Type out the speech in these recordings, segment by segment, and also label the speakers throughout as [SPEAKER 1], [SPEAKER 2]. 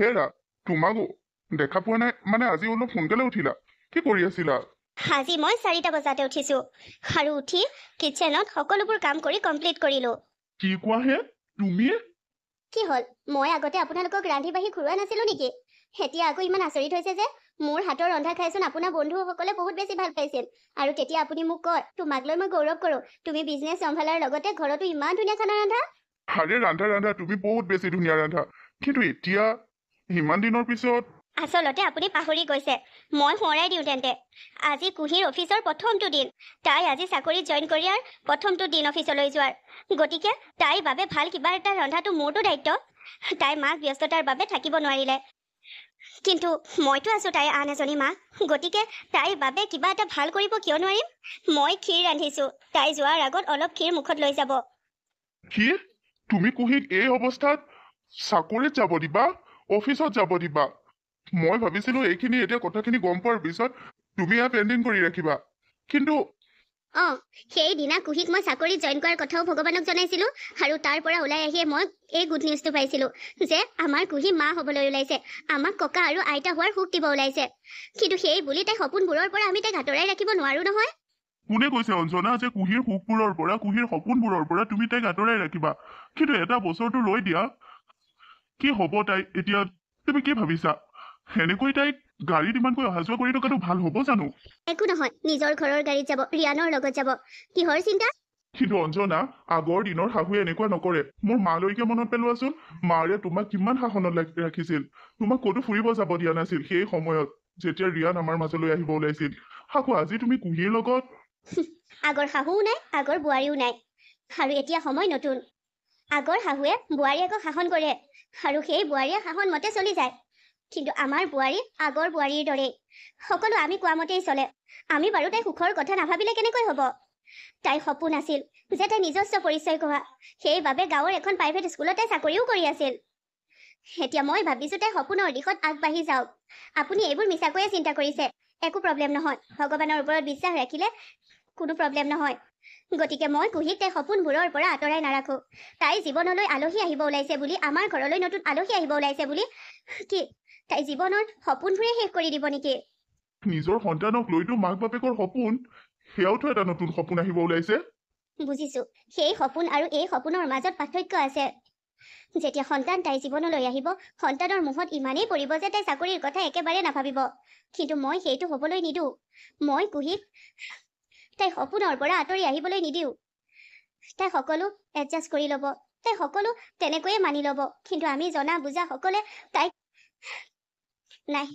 [SPEAKER 1] হেৰা তোমাকো দেখা পোৱা নাই মানে আজি অলপ সোনকালে উঠিলা কি কৰি আছিলা
[SPEAKER 2] আজি মই চাৰিটা বজাতে উঠিছো আৰু উঠি কিটচেনত সকলোবোৰ কাম কৰি কমপ্লিট কৰিলো
[SPEAKER 1] কি কোৱা হে তুমিয়ে
[SPEAKER 2] কি হ'ল মই আগতে আপোনালোকক ৰান্ধি বাঢ়ি খুৰোৱা নাছিলো নেকি এতিয়া আকৌ ইমান আচৰিত হৈছে যে মোৰ হাতৰ ৰন্ধা খাইচোন আপোনাৰ বন্ধুসকলে বহুত বেছি ভাল পাইছিল আৰু তেতিয়া আপুনি মোক কয় তোমাক লৈ মই গৌৰৱ কৰোঁ তুমি বিজনেছ চম্ভালাৰ লগতে ঘৰতো ইমান ধুনীয়া খানা ৰান্ধা
[SPEAKER 1] আৰে ৰান্ধা ৰান্ধা তুমি বহুত বেছি ধুনীয়া ৰান্ধা কিন্তু এতিয়া ইমান দিনৰ পিছত
[SPEAKER 2] আচলতে আপুনি পাহৰি গৈছে মই সোঁৱৰাই দিওঁ তেন্তে আজি কুহিৰ অফিচৰ প্ৰথমটো দিন তাই আজি চাকৰি জইন কৰিয়াৰ প্ৰথমটো দিন অফিচলৈ যোৱাৰ গতিকে তাইৰ বাবে ভাল কিবা এটা ৰন্ধাটো মোৰতো দায়িত্ব তাই মাক ব্যস্ততাৰ বাবে থাকিব নোৱাৰিলে কিন্তু মইতো আছোঁ তাইৰ আন এজনী মা গতিকে তাইৰ বাবে কিবা এটা ভাল কৰিব কিয় নোৱাৰিম মই ক্ষীৰ ৰান্ধিছোঁ তাই যোৱাৰ আগত অলপ ক্ষীৰ মুখত লৈ যাব
[SPEAKER 1] তুমি কুহিক এই অৱস্থাত অফিচত যাব দিবা মই ভাবিছিলো এইখিনি এতিয়া কথাখিনি গম পোৱাৰ পিছত তুমিয়ে পেণ্ডিং কৰি ৰাখিবা কিন্তু
[SPEAKER 2] অঁ সেইদিনা কুহিক মই চাকৰিত জইন কৰাৰ কথাও ভগৱানক জনাইছিলোঁ আৰু তাৰ পৰা ওলাই আহিয়ে মই এই গুড নিউজটো পাইছিলোঁ যে আমাৰ কুহি মা হ'বলৈ ওলাইছে আমাক ককা আৰু আইতা হোৱাৰ সুখ দিব ওলাইছে কিন্তু সেই বুলি তাইৰ সপোনবোৰৰ পৰা আমি তাইক আঁতৰাই ৰাখিব নোৱাৰো নহয়
[SPEAKER 1] কোনে কৈছে অঞ্জনা যে কুহিৰ সুখবোৰৰ পৰা কুহিৰ সপোনবোৰৰ পৰা তুমি তাইক আঁতৰাই ৰাখিবা কিন্তু এটা বছৰটো লৈ দিয়া কি হ'ব তাই এতিয়া তুমি কি ভাবিছা সেনেকৈ তাইক গাড়ীত ইমানকৈ অহা যোৱা কৰি থকাটো ভাল হ'ব জানো
[SPEAKER 2] একো নহয় নিজৰ ঘৰৰ গাড়ীত যাব ৰিয়ানৰ লগত যাব কিহৰ চিন্তা
[SPEAKER 1] কিন্তু অঞ্জনা আগৰ দিনৰ শাহুৱে এনেকুৱা নকৰে মোৰ মালৈকে মনত পেলোৱাচোন মাৰে তোমাক কিমান শাসনত ৰাখিছিল তোমাক ক'তো ফুৰিব যাব দিয়া নাছিল সেই সময়ত যেতিয়া ৰিয়ান আমাৰ মাজলৈ আহিব ওলাইছিল শাহু আজি তুমি কুঁহিৰ লগত আগৰ শাহুও নাই আগৰ বোৱাৰীও নাই আৰু
[SPEAKER 2] এতিয়া সময় নতুন আগৰ শাহুৱে বোৱাৰী আকৌ শাসন কৰে আৰু সেই বোৱাৰীয়ে শাসন মতে চলি যায় কিন্তু আমাৰ বোৱাৰী আগৰ বোৱাৰীৰ দৰেই সকলো আমি কোৱা মতেই চলে আমি বাৰু তাই সুখৰ কথা নাভাবিলে কেনেকৈ হ'ব তাইৰ সপোন আছিল যে তাই নিজস্ব পৰিচয় গঢ়া সেইবাবে গাঁৱৰ এখন প্ৰাইভেট স্কুলতে চাকৰিও কৰি আছিল এতিয়া মই ভাবিছোঁ তাই সপোনৰ দিশত আগবাঢ়ি যাওক আপুনি এইবোৰ মিছাকৈয়ে চিন্তা কৰিছে একো প্ৰব্লেম নহয় ভগৱানৰ ওপৰত বিশ্বাস ৰাখিলে কোনো প্ৰব্লেম নহয় গতিকে মই কুহিক তাইৰ সপোনবোৰৰ পৰা আঁতৰাই নাৰাখো তাইৰ জীৱনলৈ আলহী আহিব ওলাইছে বুলি আমাৰ ঘৰলৈ নতুন আলহী আহিব ওলাইছে বুলি কি তাই জীৱনৰ সপোনবোৰে শেষ কৰি দিব নেকি
[SPEAKER 1] নিজৰ সন্তানক লৈতো মাক বাপেকৰ সপোন সেয়াওতো এটা নতুন সপোন আহিব ওলাইছে
[SPEAKER 2] বুজিছো সেই সপোন আৰু এই সপোনৰ মাজত পাৰ্থক্য আছে যেতিয়া সন্তান তাইৰ জীৱনলৈ আহিব সন্তানৰ মুখত ইমানেই পৰিব যে তাই চাকৰিৰ কথা একেবাৰে নাভাবিব কিন্তু মই সেইটো হবলৈ নিদো মই কুহিক তাই সপোনৰ পৰা আঁতৰি আহিবলৈ নিদিওঁ তাই সকলো এডজাষ্ট কৰি ল'ব তাই সকলো তেনেকৈয়ে মানি ল'ব কিন্তু আমি জনা বুজা সকলে তাইক নাই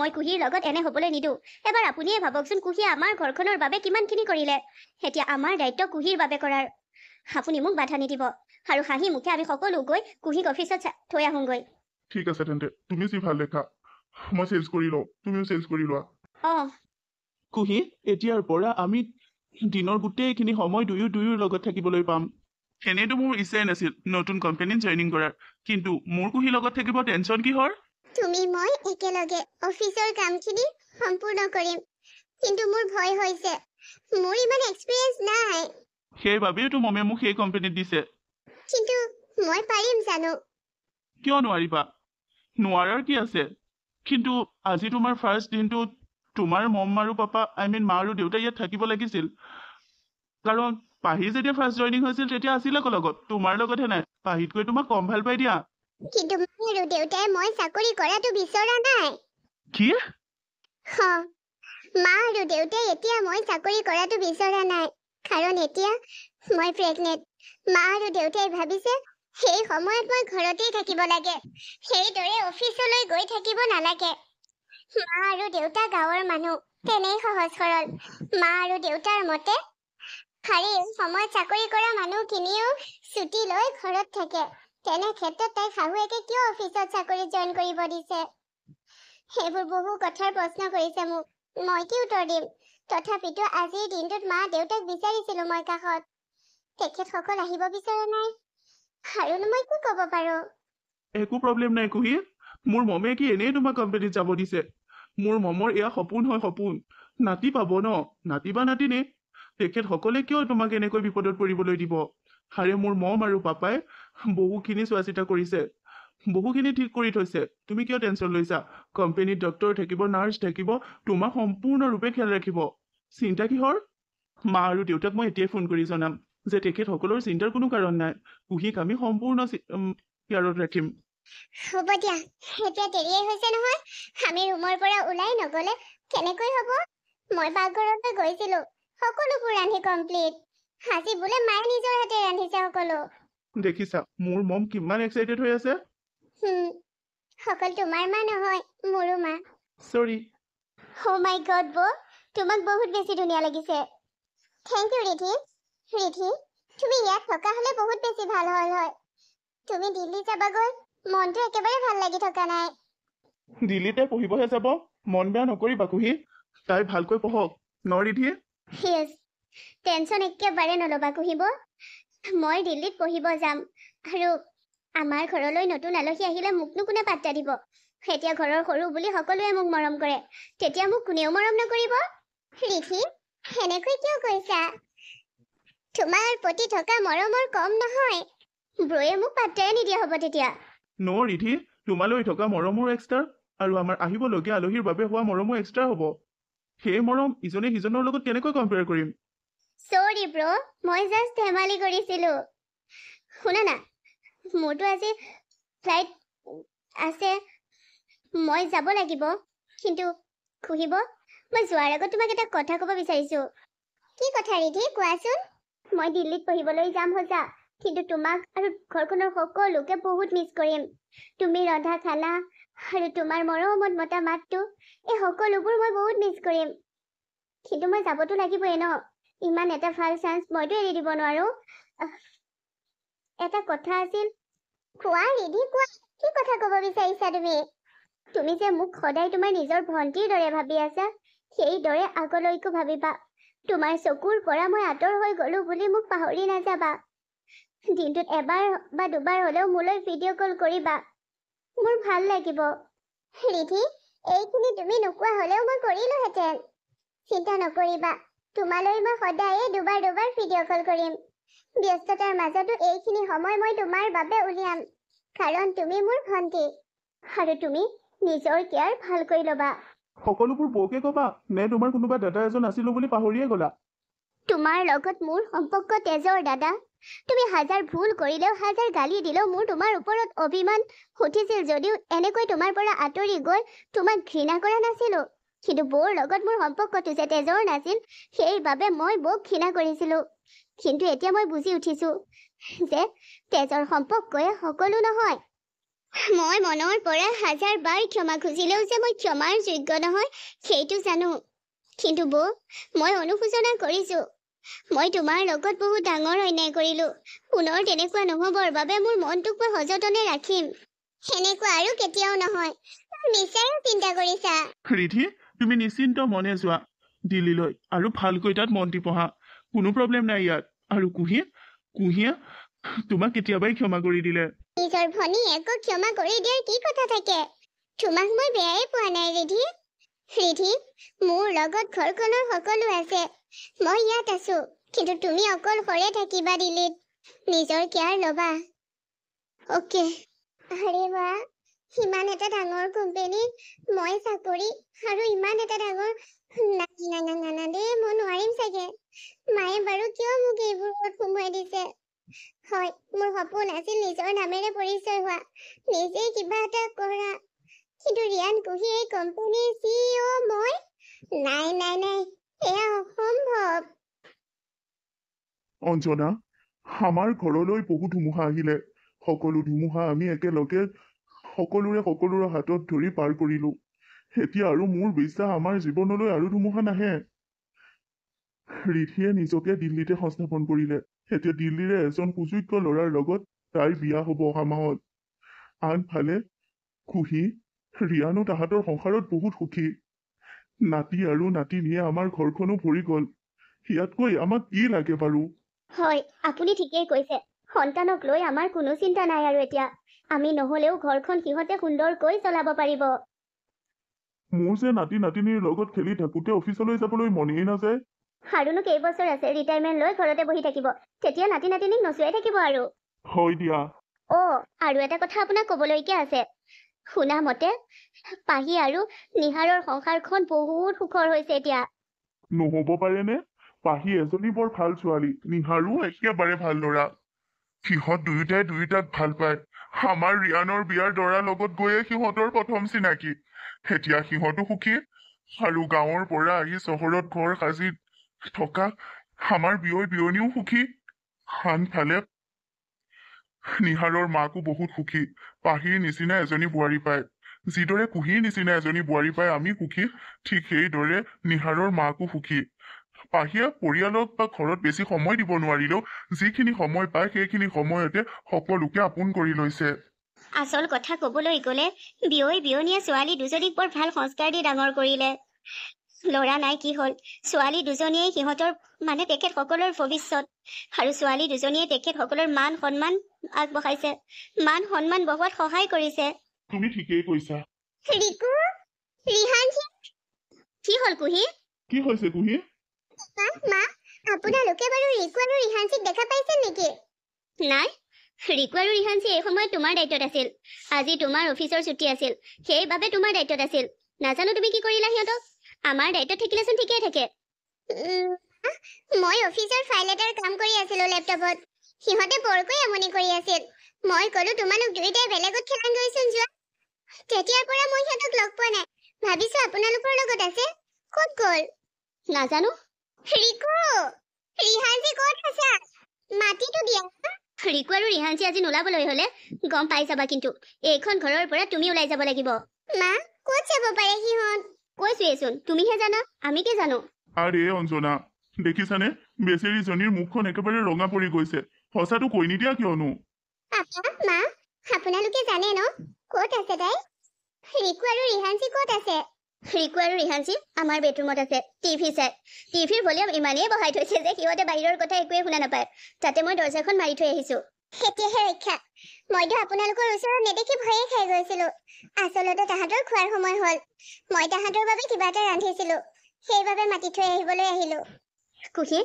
[SPEAKER 2] মই কুহিৰ লগত এনে হ'বলৈ নিদিওঁ এবাৰ আপুনিয়ে ভাবকচোন কুহিয়ে আমাৰ ঘৰখনৰ বাবে কিমানখিনি কৰিলে এতিয়া আমাৰ দায়িত্ব কুহিৰ বাবে কৰাৰ আপুনি মোক বাধা নিদিব আৰু হাঁহি মুখে আমি সকলো গৈ কুহিক অফিচত থৈ আহোঁগৈ
[SPEAKER 1] ঠিক আছে
[SPEAKER 3] তেন্তে তুমি যি ভাল লেখা মই চেঞ্জ কৰি লওঁ তুমিও চেঞ্জ কৰি লোৱা অঁ কুহি এতিয়াৰ পৰা আমি দিনৰ গোটেইখিনি সময় দুয়ো দুয়ো লগত থাকিবলৈ পাম এনেইতো মোৰ ইচ্ছাই নাছিল নতুন কোম্পানীত জইনিং কৰাৰ কিন্তু মোৰ কুহি লগত থাকিব টেনচন কিহৰ
[SPEAKER 4] তুমি মই একেলগে অফিচৰ কামখিনি সম্পূৰ্ণ কৰিম কিন্তু মোৰ ভয় হৈছে মোৰ ইমান এক্সপিৰিয়েঞ্চ নাই
[SPEAKER 3] সেইবাবেইতো মমে মোক সেই কোম্পানীত দিছে
[SPEAKER 4] কিন্তু মই পাৰিম জানো
[SPEAKER 3] কিয় নোৱাৰিবা নোৱাৰাৰ কি আছে কিন্তু আজি তোমাৰ ফাৰ্ষ্ট দিনটোত তোমাৰ মম আৰু পাপা আই মিন মা আৰু দেউতা ইয়াত থাকিব লাগিছিল কাৰণ পাহি যেতিয়া ফাৰ্ষ্ট জইনিং হৈছিল তেতিয়া আছিল আকৌ লগত তোমাৰ লগতহে নাই পাহিতকৈ তোমাক কম ভাল পাই দিয়া
[SPEAKER 4] কিন্তু মোৰ দেউতাই মই চাকৰি কৰাটো বিচৰা নাই কি মা আৰু দেউতাই এতিয়া মই চাকৰি কৰাটো বিচৰা নাই কাৰণ এতিয়া মই প্ৰেগনেণ্ট মা আৰু দেউতাই ভাবিছে সেই সময়ত মই ঘৰতেই থাকিব লাগে সেইদৰে অফিচলৈ গৈ থাকিব নালাগে মা আৰু দেউতা গাঁৱৰ মানুহ তেনেই সহজ সৰল মা আৰু দেউতাৰ মতে খালী সময়ত চাকৰি কৰা মানুহখিনিও ছুটি লৈ ঘৰত থাকে তেনে ক্ষেত্ৰত তাইৰ শাহুৱেকে কিয় অফিচত চাকৰি জইন কৰিব দিছে সেইবোৰ বহু কথাৰ প্ৰশ্ন কৰিছে মোক মই কি উত্তৰ দিম তথাপিতো আজিৰ দিনটোত মা দেউতাক বিচাৰিছিলো মই কাষত তেখেতসকল আহিব বিচৰা নাই
[SPEAKER 3] আৰুনো মই কি ক'ব পাৰো একো প্ৰব্লেম নাই কুহিৰ মোৰ মমে কি এনেই তোমাৰ কোম্পানীত যাব দিছে মোৰ মমৰ এয়া সপোন হয় সপোন নাতি পাব ন নাতি বা নাতিনে তেখেতসকলে কিয় তোমাক এনেকৈ বিপদত পৰিবলৈ দিব আৰে মোৰ মম আৰু পাপাই বহুখিনি চোৱা চিতা কৰিছে বহুখিনি ঠিক কৰি থৈছে তুমি কিয় টেনচন লৈছা কোম্পেনীত ডক্টৰ থাকিব নাৰ্ছ থাকিব তোমাক সম্পূৰ্ণৰূপে খেয়াল ৰাখিব চিন্তা কিহৰ মা আৰু দেউতাক মই এতিয়াই ফোন কৰি জনাম যে তেখেত তেখেতসকলৰ চিন্তাৰ কোনো কাৰণ নাই পুহিক আমি সম্পূৰ্ণ কেয়াৰত ৰাখিম
[SPEAKER 4] হ'ব দিয়া এতিয়া দেৰিয়ে হৈছে নহয় আমি ৰুমৰ পৰা ওলাই নগ'লে কেনেকৈ হ'ব মই পাকঘৰলৈ গৈছিলো সকলোবোৰ ৰান্ধি কমপ্লিট আজি বোলে মায়ে নিজৰ হাতে ৰান্ধিছে সকলো
[SPEAKER 3] দেখিছা মোৰ মম কিমান এক্সাইটেড হৈ আছে
[SPEAKER 4] অকল তোমাৰ মা নহয় মোৰো মা চৰি অ' মাই গড বো তোমাক বহুত বেছি ধুনীয়া লাগিছে থেংক ইউ ৰিধি ৰিধি তুমি ইয়াত থকা হ'লে বহুত বেছি ভাল হ'ল হয় তুমি দিল্লী যাবাগৈ মনটো একেবাৰে ভাল লাগি থকা নাই
[SPEAKER 3] দিল্লীতে পঢ়িবহে যাব মন বেয়া নকৰিবা কুহি তাই ভালকৈ পঢ়ক ন ৰিধিয়ে
[SPEAKER 2] টেনশ্যন একেবাৰে নল'বা কুহিব মই দিল্লীত পঢ়িব যাম আৰু আমাৰ ঘৰলৈ নতুন আলহী আহিলে মোকনো কোনে পাত্তা দিব
[SPEAKER 4] এতিয়া ঘৰৰ সৰু বুলি সকলোৱে মোক মৰম কৰে তেতিয়া মোক কোনেও মৰম নকৰিব ৰিধি সেনেকৈ কিয় কৈছা তোমাৰ প্ৰতি থকা মৰমৰ কম নহয় ব্ৰয়ে মোক পাত্তাই নিদিয়া হ'ব তেতিয়া
[SPEAKER 3] ন ৰিধি তোমালৈ থকা মৰমৰ এক্সট্ৰা আৰু আমাৰ আহিবলগীয়া আলহীৰ বাবে হোৱা মৰমো এক্সট্ৰা হ'ব সেই মৰম ইজনে সিজনৰ লগত কেনেকৈ কম্পেয়াৰ কৰিম
[SPEAKER 2] চৰি ব্ৰ মই জাষ্ট ধেমালি কৰিছিলোঁ শুনা না মোৰতো আজি ফ্লাইট আছে মই যাব লাগিব কিন্তু খুহিব মই যোৱাৰ আগত তোমাক এটা কথা ক'ব বিচাৰিছোঁ কি কথা ৰিধি কোৱাচোন মই দিল্লীত পঢ়িবলৈ যাম সজা কিন্তু তোমাক আৰু ঘৰখনৰ সকলোকে বহুত মিছ কৰিম তুমি ৰন্ধা খানা আৰু তোমাৰ মৰমত মতা মাতটো এই সকলোবোৰ মই বহুত মিছ কৰিম কিন্তু মই যাবতো লাগিবই ন ইমান এটা ভাল চান্স মইতো এৰি দিব নোৱাৰো এটা কথা আছিল কোৱা ৰেডি কোৱা কি কথা ক'ব বিচাৰিছা তুমি তুমি যে মোক সদায় তোমাৰ নিজৰ ভণ্টিৰ দৰে ভাবি আছা সেইদৰে আগলৈকো ভাবিবা তোমাৰ চকুৰ পৰা মই আঁতৰ হৈ গলো বুলি মোক পাহৰি নাযাবা দিনটোত এবাৰ বা দুবাৰ হলেও মোলৈ ভিডিঅ' কল কৰিবা মোৰ ভাল লাগিব
[SPEAKER 4] ৰিধি এইখিনি তুমি নোকোৱা হলেও মই কৰিলোহেঁতেন চিন্তা নকৰিবা তোমালৈ মই সদায়ে দুবাৰ দুবাৰ ভিডিঅ' কল কৰিম ব্যস্ততাৰ মাজতো এইখিনি সময় মই তোমাৰ বাবে উলিয়াম কাৰণ তুমি মোৰ ভণ্টি আৰু তুমি নিজৰ কেয়াৰ ভালকৈ ল'বা
[SPEAKER 3] সকলোবোৰ বৌকে ক'বা নে তোমাৰ কোনোবা দাদা এজন আছিলো বুলি পাহৰিয়ে গ'লা
[SPEAKER 2] তোমাৰ লগত মোৰ সম্পৰ্ক তেজৰ দাদা তুমি হাজাৰ ভুল কৰিলেও হাজাৰ গালি দিলেও মোৰ তোমাৰ ওপৰত অভিমান সুধিছিল যদিও এনেকৈ তোমাৰ পৰা আঁতৰি গৈ তোমাক ঘৃণা কৰা নাছিলো কিন্তু বৌৰ লগত মোৰ সম্পৰ্কটো যে তেজৰ নাছিল সেইবাবে মই বৌক ঘৃণা কৰিছিলো কিন্তু এতিয়া মই বুজি উঠিছো যে তেজৰ সম্পৰ্কয়ে সকলো নহয় মই মনৰ পৰা হাজাৰ বাৰ ক্ষমা খুজিলেও যে মই ক্ষমাৰ যোগ্য নহয় সেইটো জানো কিন্তু বৌ মই অনুশোচনা কৰিছো মই তোমাৰ লগত বহুত ডাঙৰ অন্যায় কৰিলো
[SPEAKER 4] পুনৰ তেনেকুৱা নহবৰ বাবে মোৰ মনটোক মই সযতনে ৰাখিম সেনেকুৱা আৰু কেতিয়াও নহয় মিছাই চিন্তা কৰিছা
[SPEAKER 3] ৰিধি তুমি নিশ্চিন্ত মনে যোৱা দিল্লীলৈ আৰু ভালকৈ তাত মন্তি পঢ়া কোনো প্ৰব্লেম নাই ইয়াত আৰু কুঁহিয়ে কুঁহিয়ে তোমাক কেতিয়াবাই ক্ষমা কৰি দিলে
[SPEAKER 4] নিজৰ ভনী একো ক্ষমা কৰি দিয়াৰ কি কথা থাকে তোমাক মই বেয়াই পোৱা নাই ৰিধি প্ৰীতি মোৰ লগত ঘৰখনৰ সকলো আছে মই ইয়াত আছো কিন্তু তুমি অকল সৰে থাকিবা দিলীপ নিজৰ কেয়াৰ ল'বা অ'কে আৰে বা ইমান এটা ডাঙৰ কোম্পেনীত মই চাকৰি আৰু ইমান এটা ডাঙৰ মই নোৱাৰিম চাগে মায়ে বাৰু কিয় মোক এইবোৰত সোমোৱাই দিছে হয় মোৰ সপোন আছিল নিজৰ নামেৰে পৰিচয় হোৱা নিজেই কিবা এটা কৰা ডুৰিয়ান কুহি কোম্পানী চি অ' মই নাই নাই নাই এয়া অসম্ভৱ
[SPEAKER 1] অঞ্জনা আমাৰ ঘৰলৈ বহু ধুমুহা আহিলে সকলো ধুমুহা আমি একেলগে সকলোৰে সকলোৰে হাতত ধৰি পাৰ কৰিলোঁ এতিয়া আৰু মোৰ বিশ্বাস আমাৰ জীৱনলৈ আৰু ধুমুহা নাহে ৰিধিয়ে নিজকে দিল্লীতে সংস্থাপন কৰিলে এতিয়া দিল্লীৰে এজন সুযোগ্য ল'ৰাৰ লগত তাইৰ বিয়া হ'ব অহা মাহত আনফালে কুহি ৰিয়ানো তাহাঁতৰ সংসাৰত বহুত সুখী নাতি আৰু নাতিনীয়ে আমাৰ ঘৰখনো ভৰি গল ইয়াতকৈ আমাক কি লাগে বাৰু
[SPEAKER 2] হয় আপুনি ঠিকেই কৈছে সন্তানক লৈ আমাৰ কোনো চিন্তা নাই আৰু এতিয়া আমি নহলেও ঘৰখন সিহঁতে সুন্দৰকৈ চলাব পাৰিব
[SPEAKER 1] মোৰ যে নাতি নাতিনীৰ লগত খেলি থাকোঁতে অফিচলৈ যাবলৈ মনেই নাযায়
[SPEAKER 2] হাৰুনো কেইবছৰ আছে ৰিটায়াৰমেণ্ট লৈ ঘৰতে বহি থাকিব তেতিয়া নাতি নাতিনীক নচুৱাই থাকিব আৰু হয় দিয়া অ' আৰু এটা কথা আপোনাক ক'বলৈকে আছে শুনা মতে পাহি আৰু নিহাৰৰ সংসাৰখন বহুত সুখৰ হৈছে এতিয়া
[SPEAKER 1] নহব পাৰেনে পাহি এজনী বৰ ভাল ছোৱালী নিহাৰো একেবাৰে ভাল ল'ৰা সিহঁত দুয়োটাই দুয়োটাক ভাল পায় আমাৰ ৰিয়ানৰ বিয়াৰ দৰাৰ লগত গৈয়ে সিহঁতৰ প্ৰথম চিনাকি এতিয়া সিহঁতো সুখী আৰু গাঁৱৰ পৰা আহি চহৰত ঘৰ সাজি থকা আমাৰ বিয় বিয়নীও সুখী আনফালে নিহাৰৰ মাকো বহুত সুখী বাঁহীৰ নিচিনা এজনী বোৱাৰী পায় যিদৰে কুঁহীৰ নিচিনা এজনী বোৱাৰী পায় আমি সুখী ঠিক সেইদৰে নিহাৰৰ মাকো সুখী পাহিয়া পৰিয়ালক বা ঘৰত বেছি সময় দিব নোৱাৰিলেও যিখিনি সময় পায় সেইখিনি সময়তে সকলোকে আপোন কৰি লৈছে
[SPEAKER 2] আচল কথা কবলৈ গলে বিয়ৈ বিয়নীয়ে ছোৱালী দুজনীক বৰ ভাল সংস্কাৰ দি ডাঙৰ কৰিলে লৰা নাই কি হ'ল ছোৱালী দুজনীয়ে সিহঁতৰ মানে তেখেত সকলৰ ভৱিষ্যত আৰু ছোৱালী দুজনীয়ে তেখেত তেখেতসকলৰ মান সন্মান আগবঢ়াইছে মান সন্মান বঢ়োৱাত সহায় কৰিছে
[SPEAKER 1] তুমি ঠিকেই কৈছা
[SPEAKER 4] ৰিকু ৰিহান কি হ'ল কুহি
[SPEAKER 1] কি হৈছে কুহি
[SPEAKER 4] মা আপোনালোকে বাৰু ৰিকু আৰু ৰিহানজিক দেখা পাইছে নেকি
[SPEAKER 2] নাই ৰিকু আৰু ৰিহানজি এই সময়ত তোমাৰ দায়িত্বত আছিল আজি তোমাৰ অফিচৰ ছুটী আছিল সেইবাবে তোমাৰ দায়িত্বত আছিল নাজানো তুমি কি কৰিলা সিহঁতক আমাৰ দায়িত্ব থাকিলেচোন ঠিকে থাকে
[SPEAKER 4] মই অফিচৰ ফাইল এটাৰ কাম কৰি আছিলো লেপটপত সিহঁতে বৰকৈ আমনি কৰি আছিল মই কলো তোমালোক দুয়োটাই বেলেগত খেলাং গৈছোন যোৱা তেতিয়াৰ পৰা মই সিহঁতক লগ পোৱা নাই ভাবিছো আপোনালোকৰ লগত আছে ক'ত গ'ল নাজানো ৰিকু ৰিহাঞ্জী ক'ত আছা মাটিটো দিয়া
[SPEAKER 2] ৰিকু আৰু ৰিহাঞ্জী আজি নোলাবলৈ হ'লে গম পাই যাবা কিন্তু এইখন ঘৰৰ পৰা তুমি ওলাই যাব লাগিব মা ক'ত যাব পাৰে সিহঁত কৈছোৱেচোন তুমিহে জানা আমি কে জানো
[SPEAKER 1] আৰে অঞ্জনা দেখিছানে বেচেৰীজনীৰ মুখখন একেবাৰে ৰঙা পৰি গৈছে সঁচাটো কৈ নিদিয়া কিয়নো মা আপোনালোকে জানে ন কত আছে তাই
[SPEAKER 2] ৰিকু আৰু ৰিহানজি কত আছে ৰিকু আৰু ৰিহানজি আমাৰ বেডৰুমত আছে টিভি চাই টিভিৰ ভলিউম ইমানেই বঢ়াই থৈছে যে সিহঁতে বাহিৰৰ কথা একোৱেই শুনা নাপায় তাতে মই দৰ্জাখন মাৰি থৈ আহিছোঁ
[SPEAKER 4] সেইটোহে ৰক্ষা মইতো আপোনালোকৰ ওচৰত নেদেখি ভয়ে খাই গৈছিলো আচলতে তাহাঁতৰ খোৱাৰ সময় হ'ল মই তাহাঁতৰ বাবে কিবা এটা ৰান্ধিছিলো সেইবাবে মাতি থৈ আহিবলৈ আহিলো কুহি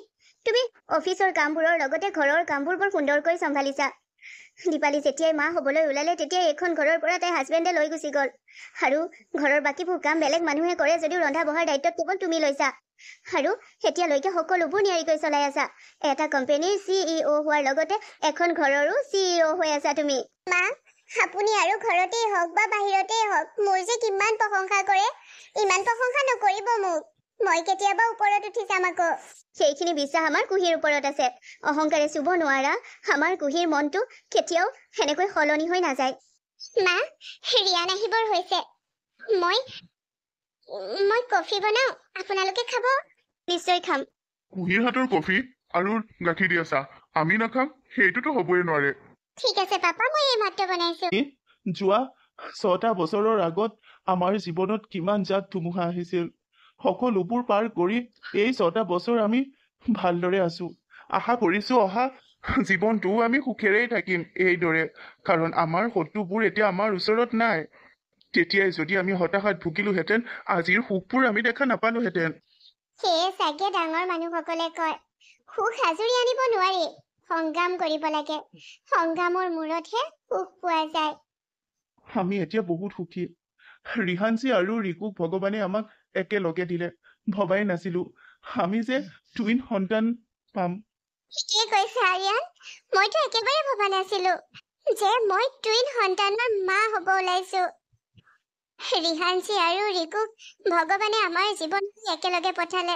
[SPEAKER 4] তুমি অফিচৰ কামবোৰৰ লগতে ঘৰৰ কামবোৰ বৰ সুন্দৰকৈ
[SPEAKER 2] চম্ভালিছা দীপালী যেতিয়াই মা হ'বলৈ ওলালে তেতিয়াই এইখন ঘৰৰ পৰা তাইৰ হাজবেণ্ডে লৈ গুচি গ'ল আৰু ঘৰৰ বাকীবোৰ কাম বেলেগ মানুহে কৰে যদিও ৰন্ধা বঢ়াৰ দায়িত্ব কেৱল তুমি লৈছা আৰু এতিয়ালৈকে সকলোবোৰ নিয়াৰিকৈ চলাই আছা এটা কোম্পানীৰ চি ই অ' হোৱাৰ লগতে এখন ঘৰৰো চি ই অ' হৈ আছা তুমি
[SPEAKER 4] মা আপুনি আৰু ঘৰতেই হওক বা বাহিৰতেই হওক মোৰ যে কিমান প্ৰশংসা কৰে ইমান প্ৰশংসা নকৰিব মোক মই কেতিয়াবা ওপৰত উঠি যাম আকৌ সেইখিনি বিশ্বাস আমাৰ কুহিৰ ওপৰত আছে অহংকাৰে চুব নোৱাৰা আমাৰ
[SPEAKER 2] কুঁহিৰ মনটো কেতিয়াও সেনেকৈ সলনি হৈ নাযায় মা ৰিয়ান আহিবৰ
[SPEAKER 4] হৈছে মই মই কফি বনাওঁ আপোনালোকে খাব
[SPEAKER 1] নিশ্চয় খাম কুঁহিৰহাতৰ কফি আৰু গাখীৰ দিয়া চাহ আমি নাখাম সেইটোতো
[SPEAKER 3] হবই নোৱাৰে
[SPEAKER 4] ঠিক আছে পাপা মই এই মাত্ৰ বনাইছো
[SPEAKER 3] যোৱা ছটা বছৰৰ আগত আমাৰ জীৱনত কিমান জাত ধুমুহা আহিছিল সকলোবোৰ পাৰ কৰি এই ছটা বছৰ আমি ভালদৰে আছো আশা কৰিছো অহা জীৱনটোও আমি সুখেৰেই থাকিম এইদৰে কাৰণ আমাৰ শত্ৰুবোৰ এতিয়া আমাৰ ওচৰত নাই তেতিয়াই যদি আমি হতাশাত ভুগিলোহেঁতেন আজিৰ সুখবোৰ আমি দেখা নাপালোহেঁতেন সেয়ে
[SPEAKER 4] চাগে ডাঙৰ মানুহসকলে কয় সুখ সাজৰি আনিব নোৱাৰি সংগ্ৰাম কৰিব লাগে সংগ্ৰামৰ মূৰতহে সুখ পোৱা যায়
[SPEAKER 3] আমি এতিয়া বহুত সুখী ৰিহানজী আৰু ৰিকুক ভগৱানে আমাক একেলগে দিলে ভবাই নাছিলো আমি যে টুইন সন্তান পাম
[SPEAKER 4] মইতো একেবাৰে ভবা নাছিলো যে মই টুইন সন্তানৰ মা হ'ব ওলাইছো ৰিহাঞ্চি আৰু ৰিকুক ভগৱানে আমাৰ জীৱন একেলগে পঠালে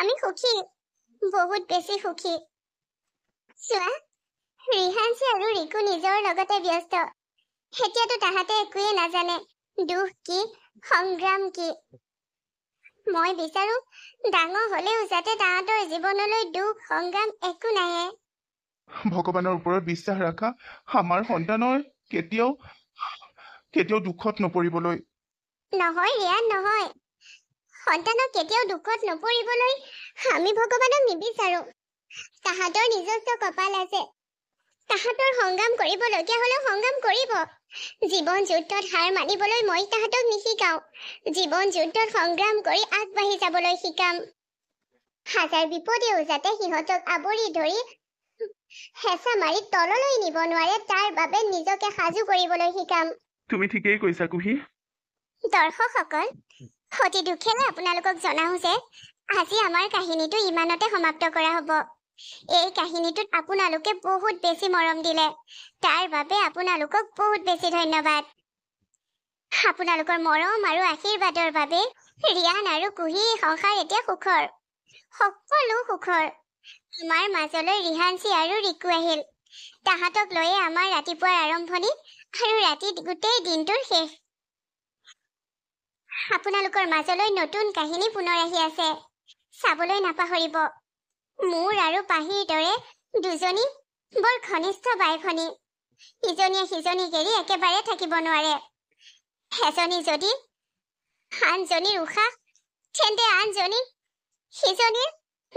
[SPEAKER 4] আমি সুখী বহুত বেছি সুখী চোৱা ৰিহাঞ্চি আৰু ৰিকু নিজৰ লগতে ব্যস্ত এতিয়াতো তাহাঁতে একোৱে নাজানে দুখ কি সংগ্ৰাম কি মই বিচাৰো ডাঙৰ হলেও যাতে তাহাঁতৰ জীৱনলৈ দুখ সংগ্ৰাম একো নাহে
[SPEAKER 3] ভগৱানৰ ওপৰত বিশ্বাস ৰাখা আমাৰ সন্তানৰ কেতিয়াও কেতিয়াও দুখত নপৰিবলৈ
[SPEAKER 4] নহয় ৰিয়া নহয় সন্তানক কেতিয়াও দুখত নপৰিবলৈ আমি ভগৱানক নিবিচাৰো তাহাঁতৰ নিজস্ব কপাল আছে তাহাঁতৰ সংগ্ৰাম কৰিবলগীয়া হলেও সংগ্ৰাম কৰিব জীৱন যুদ্ধত হাৰ মানিবলৈ মই তাহাঁতক নিশিকাওঁ জীৱন যুদ্ধত সংগ্ৰাম কৰি আগবাঢ়ি যাবলৈ শিকাম হাজাৰ বিপদেও যাতে সিহঁতক আৱৰি ধৰি হেঁচা মাৰি তললৈ নিব নোৱাৰে তাৰ বাবে নিজকে সাজু কৰিবলৈ শিকাম
[SPEAKER 3] তুমি ঠিকেই কৈছা কুহি
[SPEAKER 4] দৰ্শকসকল অতি দুখেৰে আপোনালোকক জনাও যে আজি আমাৰ কাহিনীটো ইমানতে সমাপ্ত কৰা হ'ব এই কাহিনীটোত আপোনালোকে বহুত বেছি মৰম দিলে তাৰ বাবে আপোনালোকক বহুত বেছি ধন্যবাদ আপোনালোকৰ মৰম আৰু আশীৰ্বাদৰ বাবে ৰিয়ান আৰু কুহি সংসাৰ এতিয়া সুখৰ সকলো সুখৰ আমাৰ মাজলৈ ৰিহানচি আৰু ৰিকু আহিল তাহাঁতক লৈয়ে আমাৰ ৰাতিপুৱাৰ আৰম্ভণি আৰু ৰাতি গোটেই দিনটোৰ শেষ আপোনালোকৰ মাজলৈ নতুন কাহিনী পুনৰ আহি আছে চাবলৈ নাপাহৰিব মোৰ আৰু পাহিৰ দৰে দুজনী বৰ ঘনিষ্ঠ বাই ভনী ইজনীয়ে সিজনী এৰি একেবাৰে থাকিব নোৱাৰে এজনী যদি আনজনীৰ উশাহ তেন্তে আনজনী সিজনীৰ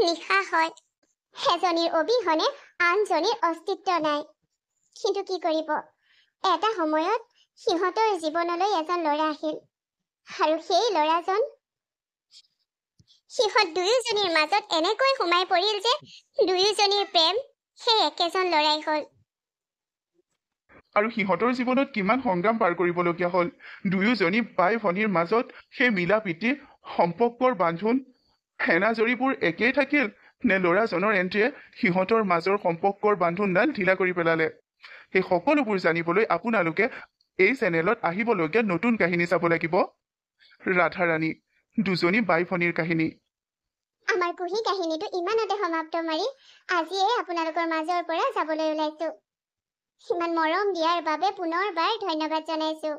[SPEAKER 4] নিশাহ হয় এজনীৰ অবিহনে আনজনীৰ অস্তিত্ব নাই কিন্তু কি কৰিব এটা সময়ত সিহঁতৰ জীৱনলৈ এজন ল'ৰা আহিল আৰু সেই ল'ৰাজন সিহঁত দুয়োজনীৰ মাজত এনেকৈ সোমাই পৰিল যে দুয়োজনীৰ প্ৰেম সেই একেজন ল'ৰাই হ'ল
[SPEAKER 3] আৰু সিহঁতৰ জীৱনত কিমান সংগ্ৰাম পাৰ কৰিবলগীয়া হ'ল দুয়োজনী বাই ভনীৰ মাজত সেই মিলা প্ৰীতিৰ সম্পৰ্কৰ বান্ধোন হেনাজৰিবোৰ একেই থাকিল নে ল'ৰাজনৰ এণ্ট্ৰিয়ে সিহঁতৰ মাজৰ সম্পৰ্কৰ বান্ধোনডাল ঢিলা কৰি পেলালে সেই সকলোবোৰ জানিবলৈ আপোনালোকে এই চেনেলত আহিবলগীয়া নতুন কাহিনী চাব লাগিব ৰাধাৰাণী দুজনী বাই ভনীৰ কাহিনী
[SPEAKER 4] আমাৰ পঢ়ি কাহিনীটো ইমানতে সমাপ্ত মাৰি আজিয়ে আপোনালোকৰ মাজৰ পৰা যাবলৈ ওলাইছো সিমান মৰম দিয়াৰ বাবে পুনৰবাৰ ধন্যবাদ জনাইছো